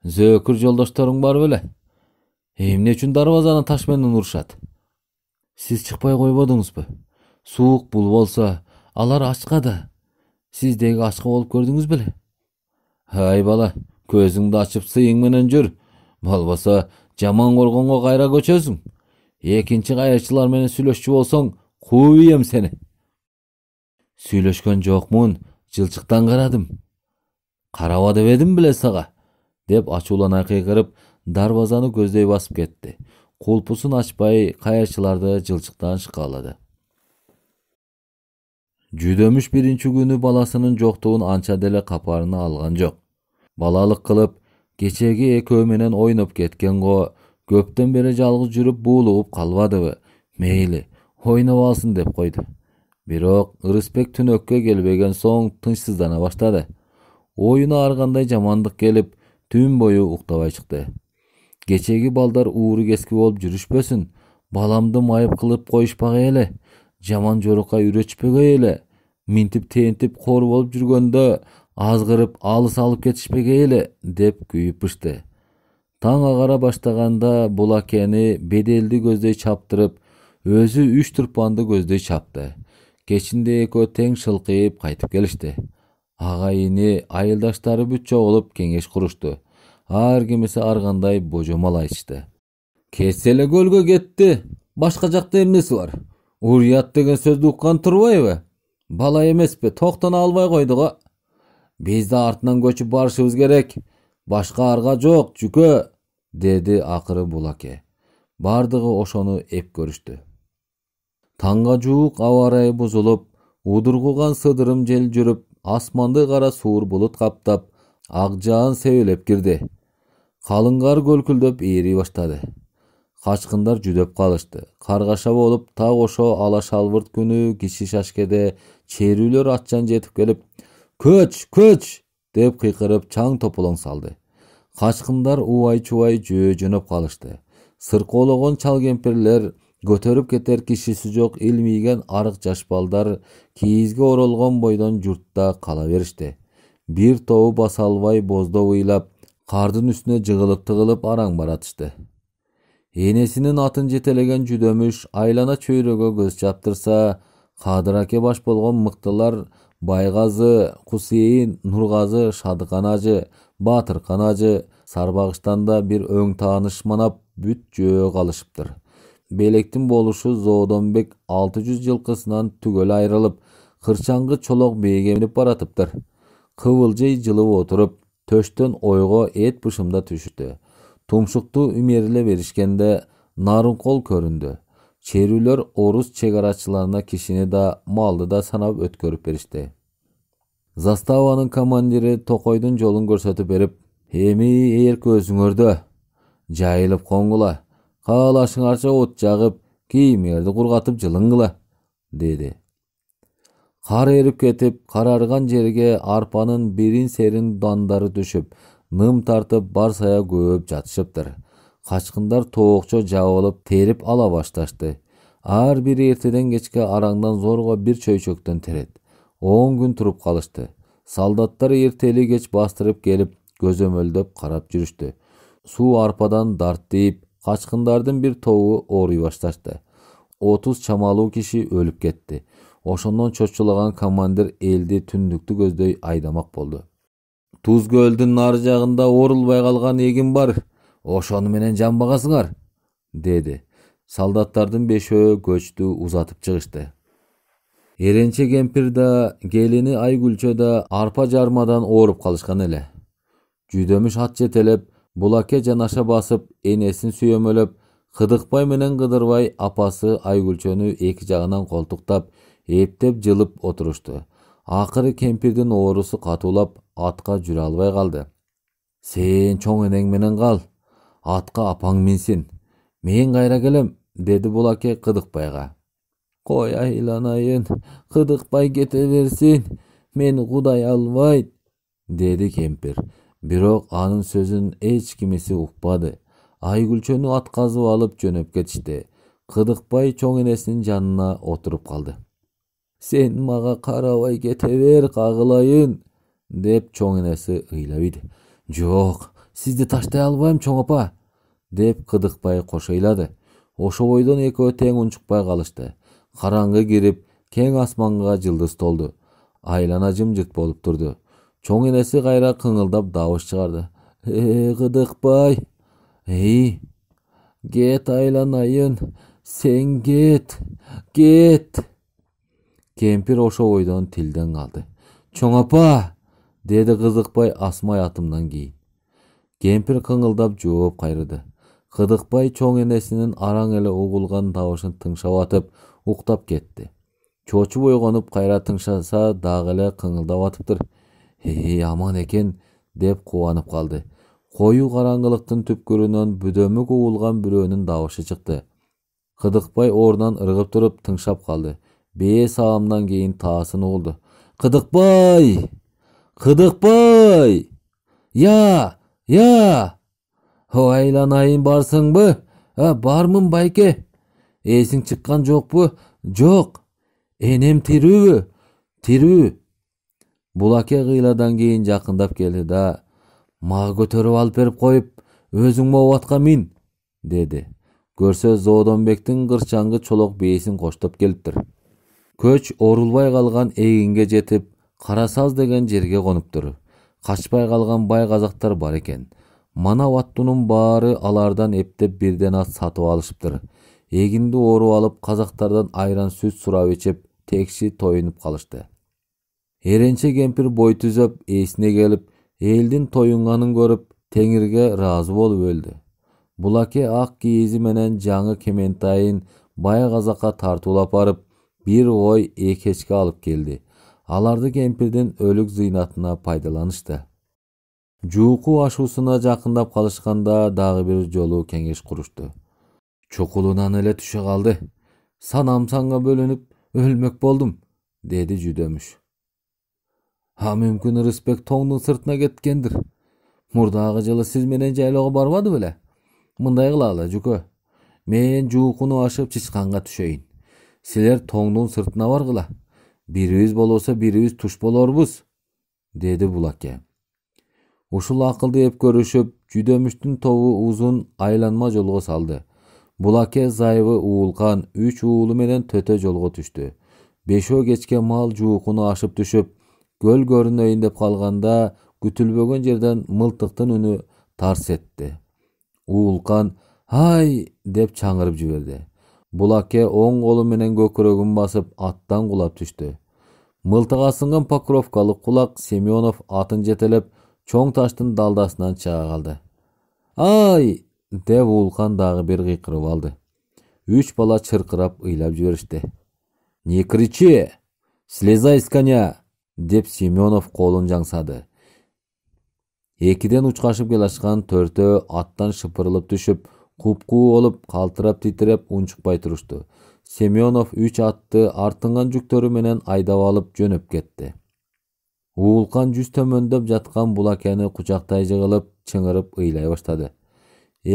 зөөкүр жолдошторуң бар беле эмне үчүн дарбазаны таш менен урушат сиз чыкпай койбодуңузбу суук бул болсо алар ачка да сиздеги ачка болуп көрдүңүз беле ай бала көзіңді ашып сыйың менен жүр болбосо жаман коргонго кайра көчөсүң экинчи кайырчылар менен сүйлөшчү болсоң кууп ийем сени сүйлөшкөн жокмун жылчыктан карадым караба деп эдим беле сага деп ачуулана кыйкырып дарбазаны көздөй басып кетти кулпусун ачпай кайырчыларды жылчыктан шыкаалады жүдөмүш биринчи күнү баласынын жоктугун анча деле капарына алган жок балалық кечеги экөө менен ойноп кеткен го көптөн бери жалгыз жүрүп буулугуп калбадыбы мейли ойноп алсын деп койду бирок ырысбек түнөккө келбеген соң тынчсыздана баштады оюна ар кандай жамандык келип түн бою уктабай чыкты кечеги балдар ууру кески болуп жүрүшпөсүн баламды майып кылып коюшпак эле жаман жорукка үйрөтүшпөгөй эле минтип тентип кор болуп жүргөндө азғырып алыс алып кетишпегейли деп күйіп пышты таң ағара баштаганда бұлакені акени беделді көздей чаптырып өзі үш турпанды көздей чапты кечинде экөө тең шылкыйып қайтып келишти ага ини айылдаштары бүт чогулуп кеңеш курушту ар кимиси ар кандай божомал айтышты кетсе эле көлгө кетти башка жакта эмнеси бар урият деген сөздү уккан турбайбы бала эмеспи токтоно албай койду го биз да артынан көчүп барышыбыз керек башка арга жок жүкө деди акыры бул аке бардыгы ошону эп көрүштү таңга жуук аба ырайы бузулуп удургуган сыдырым жел жүрүп асманды кара суур булут каптап ак жаан себелеп кирди калың кар көлкүлдөп ийрий баштады качкындар жүдөп калышты каргаша болуп так ошо ала шалбырт күнү киши шашкеде черүүлөр атчан жетип келип көч көч деп кыйкырып чаң тополоң салды качкындар убай чубай жөө жөнөп калышты сыркоологон чал кемпирлер көтөрүп кетер кишиси жок илмийген арык жаш балдар кийизге оролгон бойдон журтта кала беришти бир тобу баса албай боздоп ыйлап кардын үстүнө жыгылып тыгылып араң баратышты энесинин атын жетелеген жүдөмүш айлана чөйрөгө көз чаптырса кадыр аке баш болгон мыктылар байғазы құсейін нұрғазы шадықан ажы батырқан ажы да бир өң тааныш манап бүт жөө қалышыптыр. белектин болушу зоодонбек алты жүз жылкысынан түгөл айрылып кырчаңгы чолок бейге минип баратыптыр кыбылжый жылып отырып, төштөн ойго эт бышымда түшүштү тумшукту имериле беришкенде нарынкол көрүндү Черүүлөр орус арачыларына кишини да малды да санап өткөрүп беришти заставанын командири токойдун жолун көрсөтүп берип эми эрк өзүңөрдө жайылып коңгула каалашыңарча от жагып кийимиңерди кургатып жылыңгыла деди кар эрип кетип карарган жерге арпанын бирин серин дандары түшүп ным тартып сая көөп жатышыптыр качкындар тоокчо жабылып терип ала башташты ар бири эртеден кечке араңдан зорго бир чөйчөктөн терет он күн туруп калышты солдаттар эртели кеч бастырып келип көзөмөлдөп карап жүрүштү суу арпадан тийип качкындардын бир тобу ооруй башташты отуз чамалуу киши өлүп кетти ошондон чочулаган командир элди түндүктү көздөй айдамак болду туз көлдүн ары жагында оорулбай калган эгин бар ошону жан багасыңар деди солдаттардын бешөө көчтү узатып чыгышты эренче кемпир да келини айгүлчө да арпа жармадан ооруп калышкан эле жүдөмүш ат жетелеп булаке жанаша басып энесин сүйөмөлөп кыдыкбай менен кыдырбай апасы айгүлчөнү эки жагынан колтуктап эптеп жылып отурушту акыры кемпирдин оорусу катуулап атка жүрө албай калды сен чоң энең менен кал атқа апаң мен сен мен қайра келем деді бұл әке қыдықбайға қой айланайын қыдықбай кете берсін мен құдай албайт деді кемпір бирок анын сөзүн эч кимиси укпады айгүлчөнү атказып алып жөнөп кетишти кыдыкбай чоң энесинин жанына отуруп калды сен мага карабай кете бер кагылайын деп чоң энеси ийди жок сизди таштай албайм чоң апа деп кыдыкпай ошо бойдон экөө тең унчукпай калышты караңгы кирип кең асманга жылдыз толду айлана жымжырт болуп турду чоң энеси кайра кыңылдап дабыш чыгарды э кыдыкбай эй кет айланайын сен кет кет кемпир бойдон тилден калды чоң апа деди кызыкбай асмай атымдан кийин кемпир кыңылдап жооп кайрыды кыдыкбай чоң энесинин араң эле угулган табышын тыңшап атып уктап кетти чочуп ойгонуп кайра тыңшаса дагы эле кыңылдап атыптыр эй аман экен деп кубанып калды коюу караңгылыктын түпкүрүнөн бүдөмүк угулган бирөөнүн дабышы чыкты кыдыкбай ордунан ыргып туруп тыңшап калды бээ саамдан кийин таасын угулду кыдыкбай кыдыкбай я я айланайын барсыңбы ә, бармын байке есің шыққан па жоқ энем тирүүбү тирүү булаке кыйладан кийин жакындап келди да мага көтөрүп алып берип коюп өзүң атка мин деди көрсө зоодонбектин кырчаңгы чолок бээсин коштоп келиптир көч орулбай калган эгинге жетип кара деген жерге конуптур қашпай қалған бай қазақтар бар екен манау аттының бары алардан ептеп бірден ат сатып алышыптыр егінді орып алып қазақтардан айран сүт сұрап ішіп текші тойынып қалышты еренше кемпір бой түзеп есіне келіп елдің тойынғанын көріп теңірге разы болып өлді бұлаке ақ киізі менен жаңы кементайын бай қазаққа тартулап барып бір ой екешке алып келді аларды кемпирдин өлүк зыйнатына пайдаланышты жууку ашуусуна жакындап калышканда дагы бир жолу кеңеш курушту чукулунан эле түшө калды санам санга бөлүнүп өлмөк болдум деди жүдөмүш а мүмкүн рысбек тоңдун сыртына кеткендир мурдагы жылы сиз менен жайлоого барбады беле мындай кылалы жүкө мен жуукуну ашып чычканга түшөйүн силер тоңдун сыртына баргыла бирибиз болбосо бирибиз туш болорбуз деди бул аке ушул акылды эп көрүшүп жүдөмүштүн тобу узун айланма жолго салды бул аке зайыбы уулкан үч уулу менен төтө жолго түштү бешөө кечке мал жуукуну ашып түшүп көл көрүнөйүн деп калганда күтүлбөгөн жерден мылтыктын үнү тарс этти уулкан ай деп чаңырып жиберди булакке оң колу менен көкүрөгүн басып аттан құлап түштү мылтык асынган покровкалык кулак семенов атын жетелеп чоң таштын далдасынан чыга калды ай деп уулкан дагы бир кыйкырып алды үч бала чыркырап ыйлап жиберишти не кричи слезай с коня деп семенов колун жаңсады экиден учкашып келе аттан шыпырылып түшүп купкуу болуп калтырап титиреп унчукпай турушту семенов үч атты артынган жүктөрү менен айдап алып жөнөп кетти уулкан жүз төмөндөп жаткан булакени кучактай жыгылып чыңырып ыйлай баштады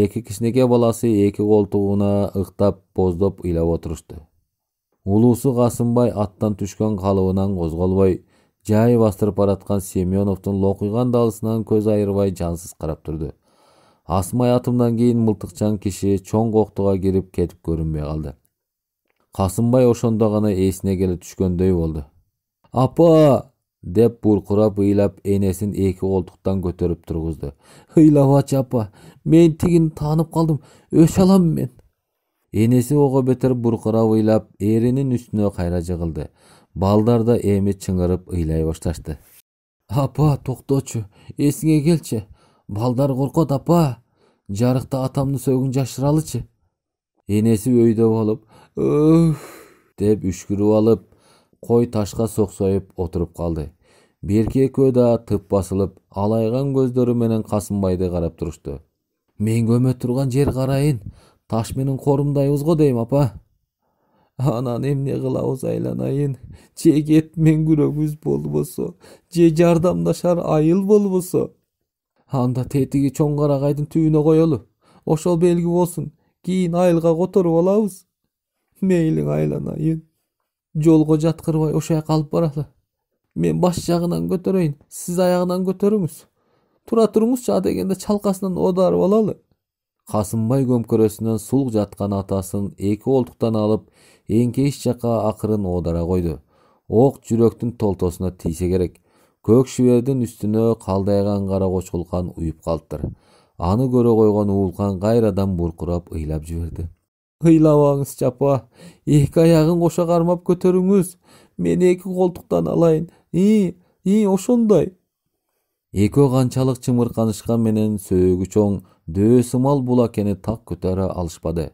эки кичинекей баласы эки колтугуна ыктап боздоп ыйлап отурушту улуусу касымбай аттан түшкөн калыбынан козголбой жай бастырып бараткан семеновдун локуйган далысынан көз айырбай жансыз карап турду асмай атымнан кейін мылтыкчан кеше чоң коктуга кирип кетип көрүнбөй калды касымбай ошондо гана эсине келе түшкөндөй болду апа деп буркурап ыйлап энесин эки колтуктан көтөрүп тургузду ыйлабачы апа мен тигини таанып калдым өчө алам мен энеси ого бетер буркурап ыйлап эринин үстүнө кайра жыгылды балдар да эми чыңырып ыйлай башташты апа токточу эсиңе келчи балдар коркот апа жарыкта атамдын сөөгүн жашыралычы энеси өйдө болуп өх деп үшкүрүп алып кой ташка соксоюп отуруп калды берки экөө да тып басылып алайган көздөрү менен касымбайды карап турушту мен көмө турган жер карайын таш менен корумдайбыз го дейм апа анан эмне кылабыз айланайын же кетмен күрөгүбүз болбосо же жардамдашар айыл болбосо анда тетиги чоң карагайдын түбүнө коелу ошол белги болсун кийин айылга которуп алабыз мейлиң айланайын жолго жаткырбай ошол жака алып баралы мен баш жагынан көтөрөйүн сиз аягынан көтөрүңүз тура туруңузчу адегенде чалкасынан оодарып алалы касымбай көмкөрөсүнөн сулк жаткан атасын эки колтуктан алып эңкейиш жака акырын оодара койду ок жүрөктүн толтосуна тийсе керек көк шибердин үстүнө калдайган кара кочкулкан уюп калыптыр аны көрө койгон уулкан кайрадан буркурап ыйлап жиберди ыйлабаңызчы апа эки аягын кошо кармап көтөрүңүз мен эки колтуктан алайын и и ошондой экөө канчалык чымырканышкан менен сөөгү чоң дөө сымал бул так көтөрө алышпады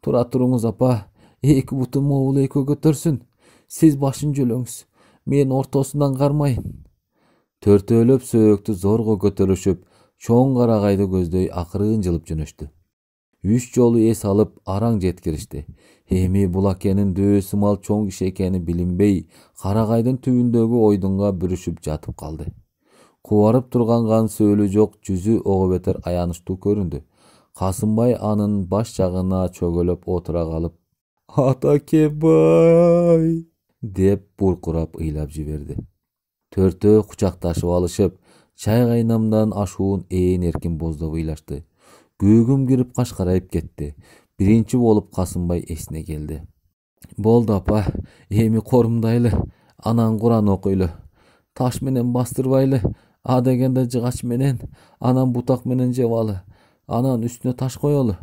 тура туруңуз апа эки бутум мобул экөө көтөрсүн сиз башын жөлөңүз мен ортосунан кармайын төртөөлөп сөөктү зорго көтөрүшүп чоң карагайды көздөй акырын жылып жөнөштү үч жолу эс алып араң жеткиришти эми бул акенин дөө сымал чоң киши экени билинбей карагайдын түбүндөгү ойдунга бүрүшүп жатып калды кубарып турган кан сөөлү жок жүзү ого бетер аянычтуу көрүндү касымбай анын баш жагына чөгөлөп отура калып атакебай деп буркурап ыйлап жиберди төртөө кучакташып алышып чай кайнамдан ашуун ээн эркин боздоп ыйлашты күүгүм кирип кашкарайып кетти биринчи болуп касымбай эсине келди болду апа эми корумдайлы анан куран окуйлу таш менен бастырбайлы дегенде жыгач менен анан бутак менен жебалы анан үстүнө таш коелу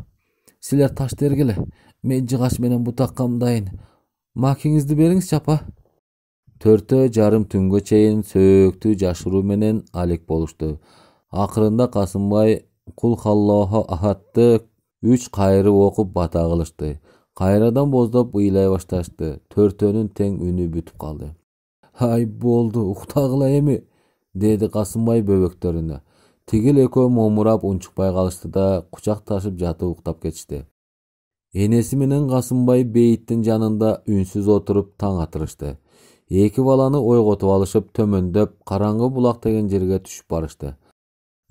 силер таш тергиле мен жыгач менен бутакка камдайын макиңизди бериңизчи апа төртөө жарым түнгө чейин сөөктү жашыруу менен алек болушту акырында касымбай кулхаллаху ахатты үч кайрып окуп бата кылышты кайрадан боздоп ыйлай башташты төртөөнүн тең үнү бүтүп калды ай болду уктагыла эми деди касымбай бөбөктөрүнө тигил экөө момурап унчукпай калышты да кучакташып жатып уктап кетишти энеси менен касымбай бейиттин жанында үнсүз отуруп таң атырышты екі баланы ойготуп алышып төмөндөп қараңғы бұлақ деген жерге түшіп барышты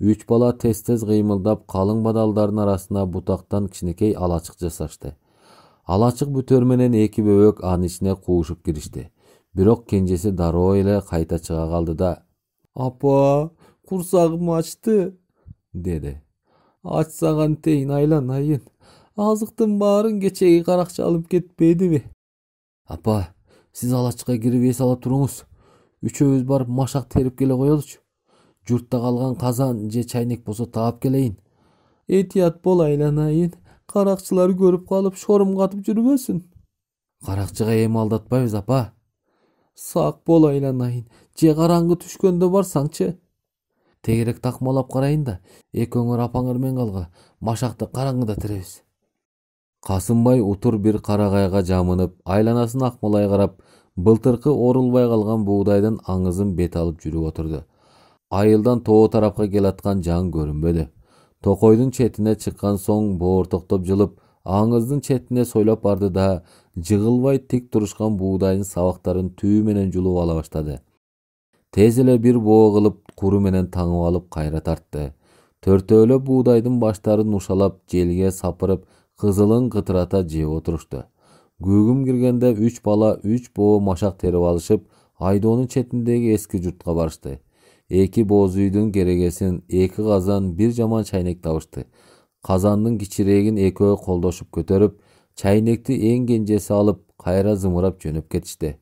үч бала тез тез қимылдап қалың бадалдардың арасына бұтақтан кішінекей алачық жасашты алачық бүтөр менен эки бөбөк анын ичине куушуп киришти бирок кенжеси дароо эле кайта чыга калды да апа курсагым ачты деді. ач тейін айланайын азыктын баарын кечеги каракчы алып кетпедиби апа сиз алачыкка кирип эс ала туруңуз үчөөбүз барып машак терип келе коелучу журтта калган казан же чайник болсо таап келейин этият бол айланайын каракчылар көрүп калып шорум катып жүрбөсүн каракчыга эми алдатпайбыз апа сак бол айланайын же караңгы түшкөндө барсаңчы тегерек такмалап карайын да экөөңөр апаңар менен калгыла машакты караңгыда теребиз касымбай утур бир карагайга жамынып айланасын акмалай карап былтырқы орылбай қалған буудайдын аңызын бет алып жүріп отырды айылдан тоо тарапқа келатқан жан көрінбеді тоқойдың четіне шыққан соң тоқтап жылып аңыздың четіне сойлап барды да жығылбай тік тұрышқан буудайдың сабақтарын менен жұлып ала баштады тез эле бир боо кылып куру менен таңып алып кайра тартты төртөөлөп буудайдын баштарын ушалап желге сапырып кызылын кытырата жеп отурушту күүгүм кіргенде үч бала үч боо машак терип алышып айдоонун четиндеги эски журтка барышты эки боз үйдүн керегесин эки казан бир жаман чайнек табышты казандын кичирээгин экөө колдошуп көтөрүп чайнекти эң кенжеси алып кайра зымырап жөнөп кетишти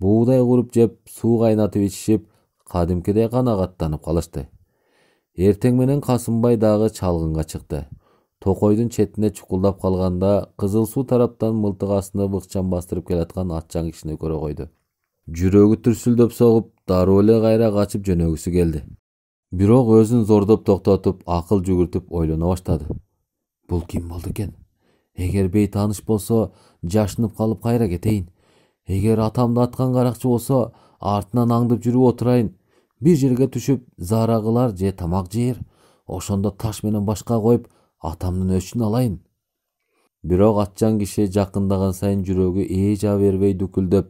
буудай куруп жеп суу кайнатып ичишип кадимкидей канагаттанып калышты эртең менен касымбай дагы чалгынга чыкты токойдун четине чукулдап калганда кызыл суу тараптан мылтык астынып ыкчам бастырып келаткан атчаң кишини көрө койду жүрөгү түрсүлдөп согуп дароо эле кайра качып жөнөгүсү келди бирок өзүн зордоп токтотуп акыл жүгүртүп ойлоно баштады бул ким болду экен эгер бейтааныш болсо жашынып калып кайра кетейин эгер атамды аткан каракчы болсо артынан аңдып жүрүп отурайын бир жерге түшүп заара кылар же тамак жээр ошондо таш менен башка коюп атамдын өчүн алайын бирок атчан киши жакындаган сайын жүрөгү жаа бербей дүкүлдөп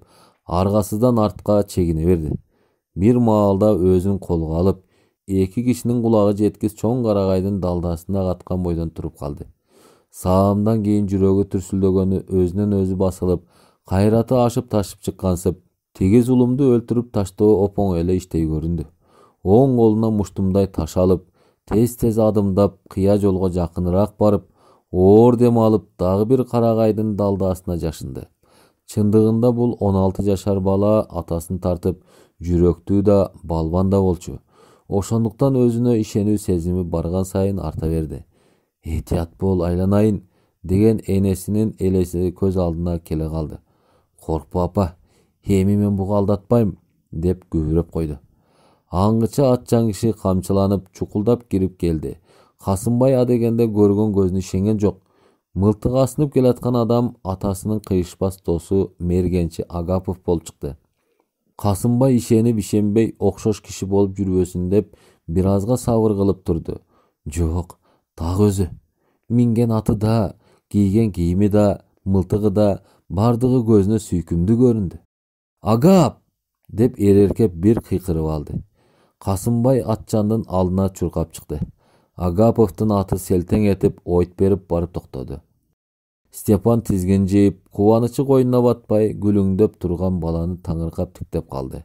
аргасыздан артка чегине берди бир маалда өзүн колго алып эки кишинин кулагы жеткис чоң карагайдын далдасына каткан бойдон туруп калды саамдан кийин жүрөгү түрсүлдөгөнү өзүнөн өзү басылып кайраты ашып ташып чыккансып тигиз улумду өлтүрүп таштоо оп оңой эле иштей көрүндү оң колуна муштумдай таш алып тез тез адымдап қия жолға жақынырақ барып оор дем алып тағы бір қарағайдың далдасына жашынды Чындығында бұл 16 жашар бала атасын тартып жүректүү да балбан да болчу ошондуктан өзүнө ишенүү сезими барган сайын арта берди этият бол айланайын деген энесинин элеси көз алдына келе калды коркпо апа эми мен буга алдатпайм деп күбүрөп койду аңгыча ат киши камчыланып чукулдап кирип келди касымбай адегенде көргөн көзүнө ишенген жок мылтыгы асынып келаткан адам атасының кыйышпас досу мергенчи агапов болуп чыкты касымбай ишенип ишенбей окшош киши болуп жүрбөсүн деп бир азга сабыр кылып турду жок так өзү минген аты да кийген кийими да мылтыгы да бардыгы көзүнө сүйкүмдүү көрүндү агап деп эреркеп бир кыйкырып алды қасымбай атжанның алдына чуркап шықты агаповтың аты селтең етіп ойт беріп барып тоқтады степан жыйып қуанышы қойнына батпай гүліңдеп тұрған баланы таңырқап тіктеп қалды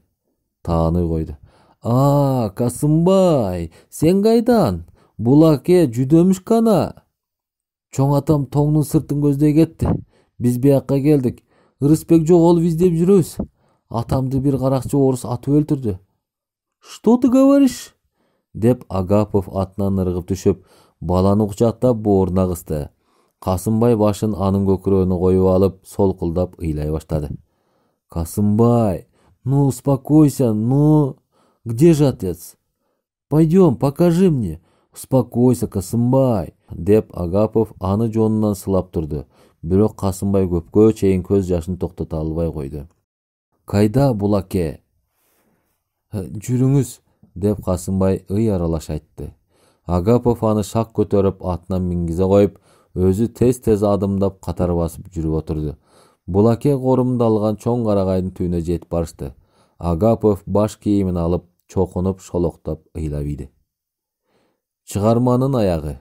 тааный қойды а қасымбай сен қайдан бұл әке жүдеміш қана чоң атам тоңның сыртын көздей кетті біз бияққа келдік ырысбек жоқ ол іздеп жүрөбүз атамды бир каракчы орус атып өлтүрдү что ты говоришь деп агапов атынан ырғып түшіп баланы құшақтап бооруна қысты қасымбай башын аның көкірегіне қойып алып солқылдап ыйлай баштады. қасымбай ну успокойся ну где же отец пойдем покажи мне успокойся қасымбай деп агапов аны жонынан сылап тұрды бирок қасымбай көпкө чейин көз жашын токтото албай койду кайда булаке «Э, жүріңіз деп қасымбай ый аралаш айтты агапов аны шақ көтеріп атынан мінгізе қойып өзі тез тез адымдап қатар басып жүріп отырды бұлаке қорымдалған алған чоң қарағайдың түбіне жетіп барысты агапов баш киімін алып чоқынып шолоқтап ыйлап иді шығарманың аяғы